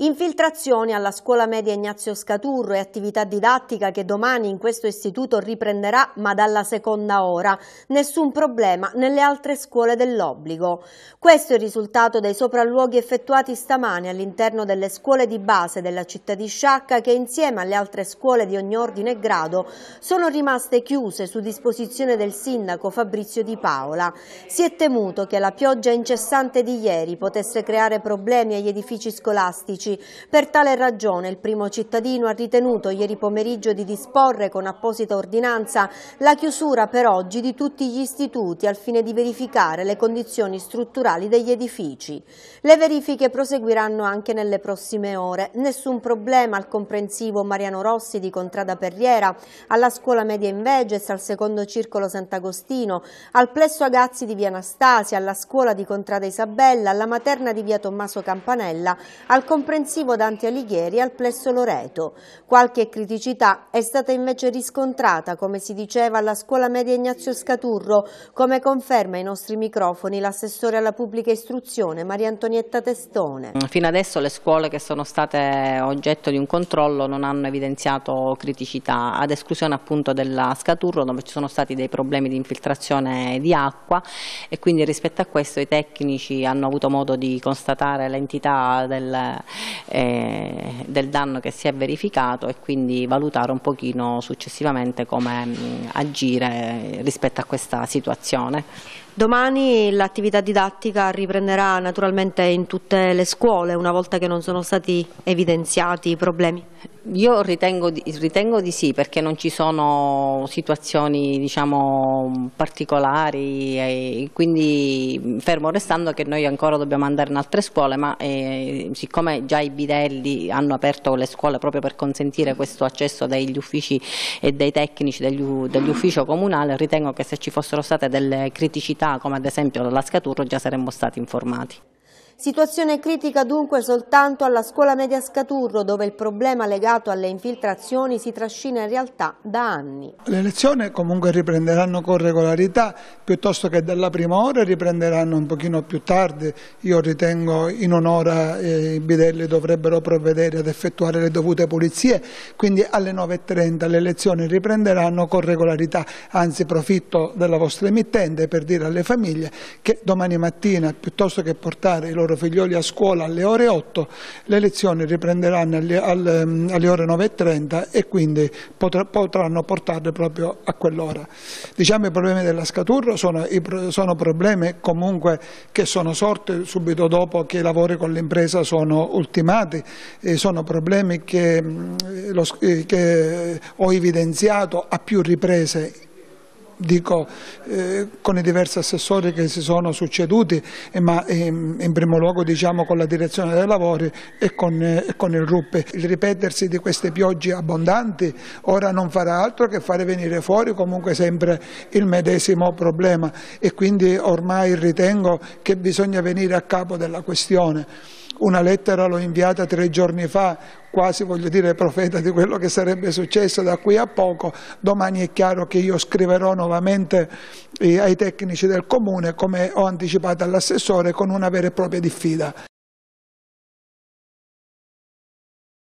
Infiltrazioni alla scuola media Ignazio Scaturro e attività didattica che domani in questo istituto riprenderà ma dalla seconda ora. Nessun problema nelle altre scuole dell'obbligo. Questo è il risultato dei sopralluoghi effettuati stamani all'interno delle scuole di base della città di Sciacca che insieme alle altre scuole di ogni ordine e grado sono rimaste chiuse su disposizione del sindaco Fabrizio Di Paola. Si è temuto che la pioggia incessante di ieri potesse creare problemi agli edifici scolastici pubblici. Per tale ragione il primo cittadino ha ritenuto ieri pomeriggio di disporre con apposita ordinanza la chiusura per oggi di tutti gli istituti al fine di verificare le condizioni strutturali degli edifici. Le verifiche proseguiranno anche nelle prossime ore. Nessun problema al comprensivo Mariano Rossi di Contrada Perriera, alla scuola media in Veges, al secondo circolo Sant'Agostino, al plesso Agazzi di Via Anastasia, alla scuola di Contrada Isabella, alla materna di Via Tommaso Campanella, al comprensivo comprensivo Dante Alighieri al plesso Loreto. Qualche criticità è stata invece riscontrata, come si diceva alla scuola media Ignazio Scaturro, come conferma ai nostri microfoni l'assessore alla pubblica istruzione Maria Antonietta Testone. Fino adesso le scuole che sono state oggetto di un controllo non hanno evidenziato criticità, ad esclusione appunto della Scaturro dove ci sono stati dei problemi di infiltrazione di acqua e quindi rispetto a questo i tecnici hanno avuto modo di constatare l'entità del, eh, del danno che si è verificato e quindi valutare un pochino successivamente come mh, mm, agire rispetto a questa situazione. Domani l'attività didattica riprenderà naturalmente in tutte le scuole una volta che non sono stati evidenziati i problemi. Io ritengo di, ritengo di sì perché non ci sono situazioni diciamo, particolari quindi fermo restando che noi ancora dobbiamo andare in altre scuole ma eh, siccome già i bidelli hanno aperto le scuole proprio per consentire questo accesso degli uffici e dei tecnici degli, dell'ufficio comunale ritengo che se ci fossero state delle criticità come ad esempio la Scaturro già saremmo stati informati. Situazione critica dunque soltanto alla scuola media Scaturro, dove il problema legato alle infiltrazioni si trascina in realtà da anni. Le lezioni comunque riprenderanno con regolarità, piuttosto che dalla prima ora riprenderanno un pochino più tardi. Io ritengo in un'ora eh, i bidelli dovrebbero provvedere ad effettuare le dovute pulizie, quindi alle 9.30 le lezioni riprenderanno con regolarità. Anzi, profitto della vostra emittente per dire alle famiglie che domani mattina, piuttosto che portare i loro loro figlioli a scuola alle ore 8, le lezioni riprenderanno alle, alle, ehm, alle ore 9.30 e quindi potranno portarle proprio a quell'ora. Diciamo i problemi della Scaturro sono, sono problemi comunque che sono sorti subito dopo che i lavori con l'impresa sono ultimati, e sono problemi che, lo, eh, che ho evidenziato a più riprese dico eh, con i diversi assessori che si sono succeduti, eh, ma ehm, in primo luogo diciamo, con la direzione dei lavori e con, eh, con il RUP. Il ripetersi di queste piogge abbondanti ora non farà altro che fare venire fuori comunque sempre il medesimo problema e quindi ormai ritengo che bisogna venire a capo della questione. Una lettera l'ho inviata tre giorni fa, quasi voglio dire profeta di quello che sarebbe successo da qui a poco. Domani è chiaro che io scriverò nuovamente eh, ai tecnici del comune, come ho anticipato all'assessore, con una vera e propria diffida.